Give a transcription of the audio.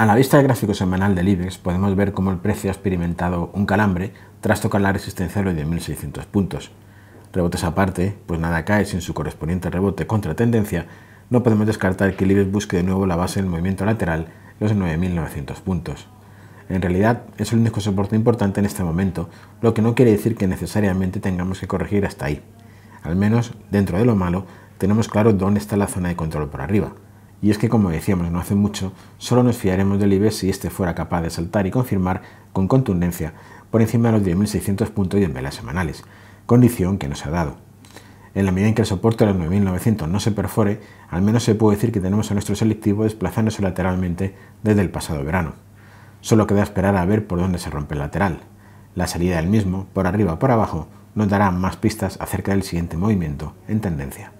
A la vista del gráfico semanal del IBEX podemos ver cómo el precio ha experimentado un calambre tras tocar la resistencia de los 10.600 puntos. Rebotes aparte, pues nada cae sin su correspondiente rebote contra tendencia, no podemos descartar que el IBEX busque de nuevo la base del movimiento lateral, los 9.900 puntos. En realidad es el único soporte importante en este momento, lo que no quiere decir que necesariamente tengamos que corregir hasta ahí. Al menos, dentro de lo malo, tenemos claro dónde está la zona de control por arriba. Y es que, como decíamos no hace mucho, solo nos fiaremos del IBEX si este fuera capaz de saltar y confirmar con contundencia por encima de los 10.600 puntos y en velas semanales, condición que nos ha dado. En la medida en que el soporte de los 9.900 no se perfore, al menos se puede decir que tenemos a nuestro selectivo desplazándose lateralmente desde el pasado verano. Solo queda esperar a ver por dónde se rompe el lateral. La salida del mismo, por arriba o por abajo, nos dará más pistas acerca del siguiente movimiento en tendencia.